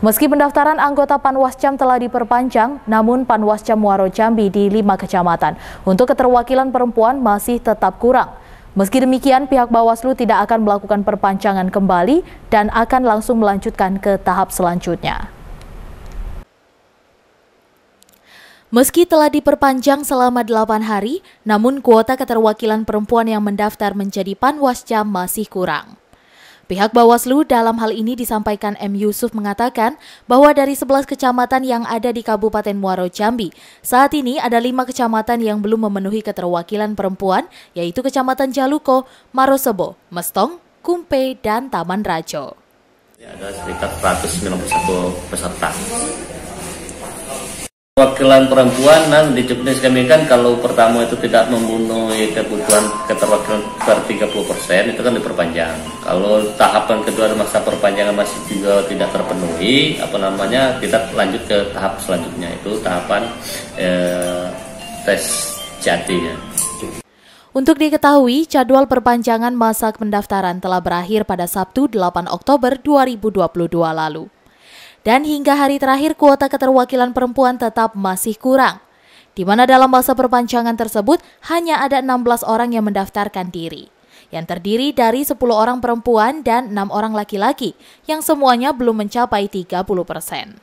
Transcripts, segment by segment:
Meski pendaftaran anggota Panwascam telah diperpanjang, namun Panwascam Muaro Jambi di lima kecamatan untuk keterwakilan perempuan masih tetap kurang. Meski demikian, pihak Bawaslu tidak akan melakukan perpanjangan kembali dan akan langsung melanjutkan ke tahap selanjutnya. Meski telah diperpanjang selama delapan hari, namun kuota keterwakilan perempuan yang mendaftar menjadi Panwascam masih kurang. Pihak Bawaslu dalam hal ini disampaikan M. Yusuf mengatakan bahwa dari 11 kecamatan yang ada di Kabupaten Muaro Jambi, saat ini ada lima kecamatan yang belum memenuhi keterwakilan perempuan, yaitu Kecamatan Jaluko, Marosebo, Mestong, Kumpe, dan Taman Rajo. Ada sekitar 191 peserta perwakilan perempuan dan di Jepnis kami kan kalau pertama itu tidak memenuhi ya, kebutuhan keterwakilan per 30% itu kan diperpanjang kalau tahapan kedua masa perpanjangan masih juga tidak terpenuhi apa namanya kita lanjut ke tahap selanjutnya itu tahapan eh, tes jadinya untuk diketahui, jadwal perpanjangan masa pendaftaran telah berakhir pada Sabtu 8 Oktober 2022 lalu dan hingga hari terakhir kuota keterwakilan perempuan tetap masih kurang. Di mana dalam masa perpanjangan tersebut hanya ada 16 orang yang mendaftarkan diri yang terdiri dari 10 orang perempuan dan 6 orang laki-laki yang semuanya belum mencapai 30 persen.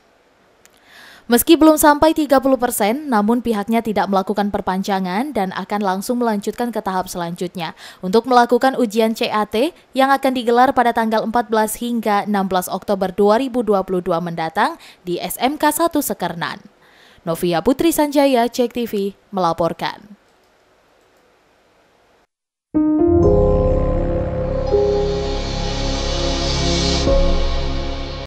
Meski belum sampai 30 persen, namun pihaknya tidak melakukan perpanjangan dan akan langsung melanjutkan ke tahap selanjutnya untuk melakukan ujian CAT yang akan digelar pada tanggal 14 hingga 16 Oktober 2022 mendatang di SMK 1 Sekernan. Novia Putri Sanjaya, Cek TV, melaporkan.